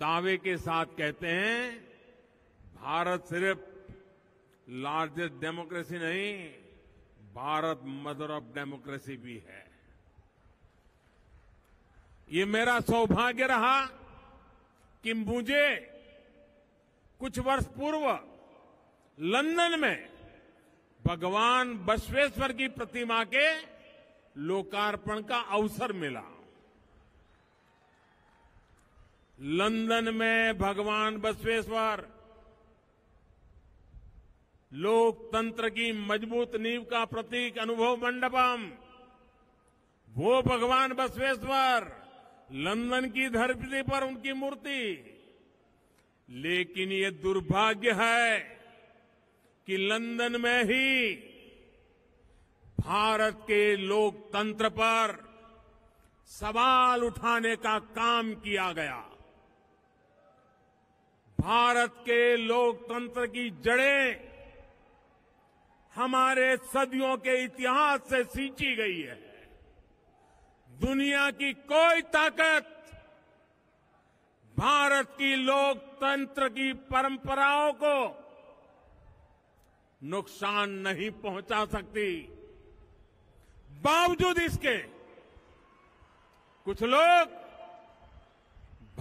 दावे के साथ कहते हैं भारत सिर्फ लार्जेस्ट डेमोक्रेसी नहीं भारत मदर ऑफ डेमोक्रेसी भी है ये मेरा सौभाग्य रहा कि मुझे कुछ वर्ष पूर्व लंदन में भगवान बसवेश्वर की प्रतिमा के लोकार्पण का अवसर मिला लंदन में भगवान बसवेश्वर लोकतंत्र की मजबूत नींव का प्रतीक अनुभव मंडपम वो भगवान बसवेश्वर लंदन की धरती पर उनकी मूर्ति लेकिन ये दुर्भाग्य है कि लंदन में ही भारत के लोकतंत्र पर सवाल उठाने का काम किया गया भारत के लोकतंत्र की जड़ें हमारे सदियों के इतिहास से सींची गई है दुनिया की कोई ताकत भारत की लोकतंत्र की परंपराओं को नुकसान नहीं पहुंचा सकती बावजूद इसके कुछ लोग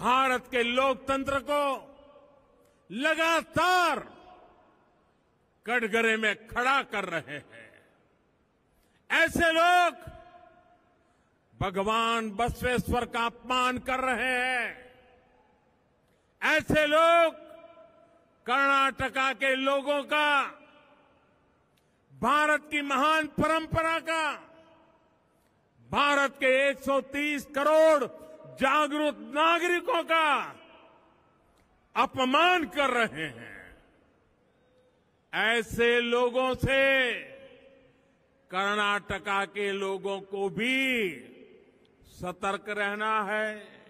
भारत के लोकतंत्र को लगातार कटघरे में खड़ा कर रहे हैं ऐसे लोग भगवान बसवेश्वर का अपमान कर रहे हैं ऐसे लोग कर्नाटका के लोगों का भारत की महान परंपरा का भारत के 130 करोड़ जागरूक नागरिकों का अपमान कर रहे हैं ऐसे लोगों से कर्नाटका के लोगों को भी सतर्क रहना है